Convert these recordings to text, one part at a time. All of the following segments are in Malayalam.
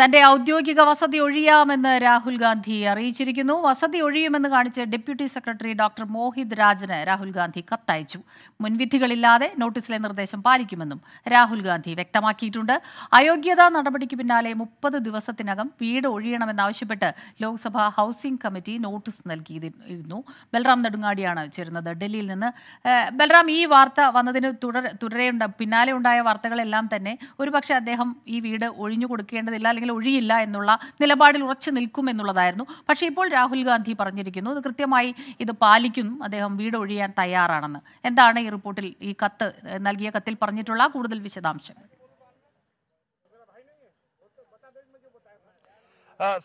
തന്റെ ഔദ്യോഗിക വസതി ഒഴിയാമെന്ന് രാഹുൽ ഗാന്ധി അറിയിച്ചിരിക്കുന്നു വസതി ഒഴിയുമെന്ന് കാണിച്ച് ഡെപ്യൂട്ടി സെക്രട്ടറി ഡോക്ടർ മോഹിത് രാജന് രാഹുൽ ഗാന്ധി കത്തയച്ചു മുൻവിധികളില്ലാതെ നോട്ടീസിലെ നിർദ്ദേശം പാലിക്കുമെന്നും രാഹുൽ ഗാന്ധി വ്യക്തമാക്കിയിട്ടുണ്ട് അയോഗ്യതാ നടപടിക്ക് പിന്നാലെ മുപ്പത് ദിവസത്തിനകം വീട് ഒഴിയണമെന്നാവശ്യപ്പെട്ട് ലോക്സഭ ഹൌസിംഗ് കമ്മിറ്റി നോട്ടീസ് നൽകിയിരുന്നു ബൽറാം നെടുങ്ങാടിയാണ് ചേരുന്നത് ഡൽഹിയിൽ നിന്ന് ബൽറാം ഈ വാർത്ത വന്നതിന് തുടരെയുണ്ട് പിന്നാലെ ഉണ്ടായ വാർത്തകളെല്ലാം തന്നെ ഒരുപക്ഷെ അദ്ദേഹം ഈ വീട് ഒഴിഞ്ഞു കൊടുക്കേണ്ടതില്ല അല്ലെങ്കിൽ ഒഴിയില്ല എന്നുള്ള നിലപാടിൽ ഉറച്ചു നിൽക്കും എന്നുള്ളതായിരുന്നു പക്ഷേ ഇപ്പോൾ രാഹുൽ ഗാന്ധി പറഞ്ഞിരിക്കുന്നു കൃത്യമായി ഇത് പാലിക്കും അദ്ദേഹം വീട് ഒഴിയാൻ തയ്യാറാണെന്ന് എന്താണ് ഈ റിപ്പോർട്ടിൽ ഈ കത്ത് നൽകിയ കത്തിൽ പറഞ്ഞിട്ടുള്ള കൂടുതൽ വിശദാംശങ്ങൾ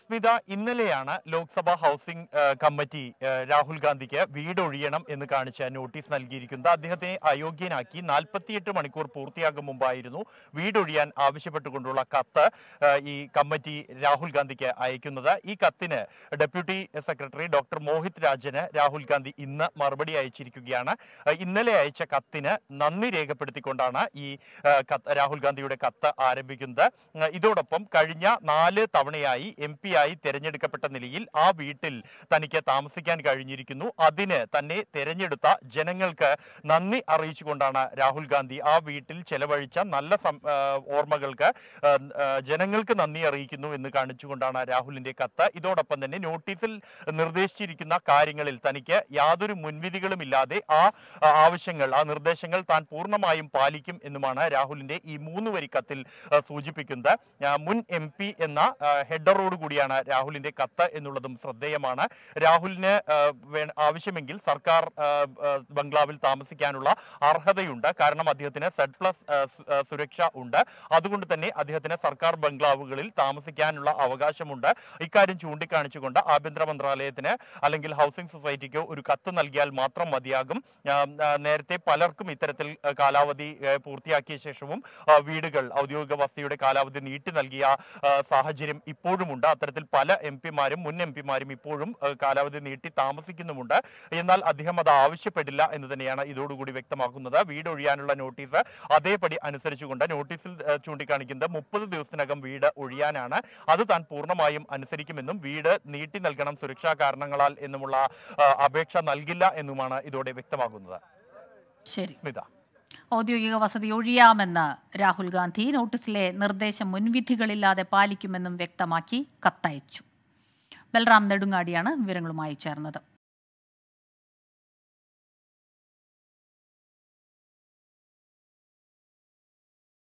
സ്മിത ഇന്നലെയാണ് ലോക്സഭാ ഹൗസിംഗ് കമ്മിറ്റി രാഹുൽ ഗാന്ധിക്ക് വീടൊഴിയണം എന്ന് കാണിച്ച് നോട്ടീസ് നൽകിയിരിക്കുന്നത് അദ്ദേഹത്തെ അയോഗ്യനാക്കി നാൽപ്പത്തിയെട്ട് മണിക്കൂർ പൂർത്തിയാകും മുമ്പായിരുന്നു വീടൊഴിയാൻ ആവശ്യപ്പെട്ടുകൊണ്ടുള്ള കത്ത് ഈ കമ്മിറ്റി രാഹുൽ ഗാന്ധിക്ക് അയക്കുന്നത് ഈ കത്തിന് ഡെപ്യൂട്ടി സെക്രട്ടറി ഡോക്ടർ മോഹിത് രാജന് രാഹുൽ ഗാന്ധി ഇന്ന് മറുപടി അയച്ചിരിക്കുകയാണ് ഇന്നലെ അയച്ച കത്തിന് നന്ദി രേഖപ്പെടുത്തിക്കൊണ്ടാണ് ഈ രാഹുൽ ഗാന്ധിയുടെ കത്ത് ആരംഭിക്കുന്നത് ഇതോടൊപ്പം കഴിഞ്ഞ നാല് തവണയായി എം പി ആയി തെരഞ്ഞെടുക്കപ്പെട്ട നിലയിൽ ആ വീട്ടിൽ തനിക്ക് താമസിക്കാൻ കഴിഞ്ഞിരിക്കുന്നു അതിന് തന്നെ തെരഞ്ഞെടുത്ത ജനങ്ങൾക്ക് നന്ദി അറിയിച്ചുകൊണ്ടാണ് രാഹുൽ ഗാന്ധി ആ വീട്ടിൽ ചെലവഴിച്ച നല്ല ഓർമ്മകൾക്ക് ജനങ്ങൾക്ക് നന്ദി അറിയിക്കുന്നു എന്ന് കാണിച്ചുകൊണ്ടാണ് രാഹുലിന്റെ കത്ത് ഇതോടൊപ്പം തന്നെ നോട്ടീസിൽ നിർദ്ദേശിച്ചിരിക്കുന്ന കാര്യങ്ങളിൽ തനിക്ക് യാതൊരു മുൻവിധികളും ഇല്ലാതെ ആ ആവശ്യങ്ങൾ ആ നിർദ്ദേശങ്ങൾ താൻ പൂർണ്ണമായും പാലിക്കും എന്നുമാണ് രാഹുലിന്റെ ഈ മൂന്ന് വരി കത്തിൽ സൂചിപ്പിക്കുന്നത് മുൻ എം എന്ന ഹെഡറോട് കൂടിയാണ് രാഹുലിന്റെ കത്ത് എന്നുള്ളതും ശ്രദ്ധേയമാണ് രാഹുലിന് ആവശ്യമെങ്കിൽ സർക്കാർ ബംഗ്ലാവിൽ താമസിക്കാനുള്ള അർഹതയുണ്ട് കാരണം അദ്ദേഹത്തിന് സെഡ് പ്ലസ് സുരക്ഷ ഉണ്ട് അതുകൊണ്ട് തന്നെ അദ്ദേഹത്തിന് സർക്കാർ ബംഗ്ലാവുകളിൽ താമസിക്കാനുള്ള അവകാശമുണ്ട് ഇക്കാര്യം ചൂണ്ടിക്കാണിച്ചുകൊണ്ട് ആഭ്യന്തര മന്ത്രാലയത്തിന് അല്ലെങ്കിൽ ഹൗസിംഗ് സൊസൈറ്റിക്കോ ഒരു കത്ത് നൽകിയാൽ മാത്രം മതിയാകും നേരത്തെ പലർക്കും ഇത്തരത്തിൽ കാലാവധി പൂർത്തിയാക്കിയ ശേഷവും വീടുകൾ ഔദ്യോഗിക വസതിയുടെ കാലാവധി നീട്ടി നൽകിയ സാഹചര്യം ഇപ്പോഴും താമസിക്കുന്നുമുണ്ട് അത്തരത്തിൽ പല എം പിമാരും മുൻ എം പിമാരും ഇപ്പോഴും കാലാവധി നീട്ടി താമസിക്കുന്നുമുണ്ട് എന്നാൽ അദ്ദേഹം അത് ആവശ്യപ്പെടില്ല എന്ന് തന്നെയാണ് ഇതോടുകൂടി വ്യക്തമാക്കുന്നത് വീടൊഴിയാനുള്ള നോട്ടീസ് അതേപടി അനുസരിച്ചുകൊണ്ട് നോട്ടീസിൽ ചൂണ്ടിക്കാണിക്കുന്നത് മുപ്പത് ദിവസത്തിനകം വീട് ഒഴിയാനാണ് അത് താൻ പൂർണ്ണമായും അനുസരിക്കുമെന്നും വീട് നീട്ടി നൽകണം സുരക്ഷാ കാരണങ്ങളാൽ എന്നുമുള്ള അപേക്ഷ നൽകില്ല എന്നുമാണ് ഇതോടെ വ്യക്തമാക്കുന്നത് ശരി സ്മിത ഔദ്യോഗിക വസതി ഒഴിയാമെന്ന് രാഹുൽ ഗാന്ധി നോട്ടീസിലെ നിർദ്ദേശം മുൻവിധികളില്ലാതെ പാലിക്കുമെന്നും വ്യക്തമാക്കി കത്തയച്ചു ബൽറാം നെടുങ്ങാടിയാണ് വിവരങ്ങളുമായി ചേർന്നത്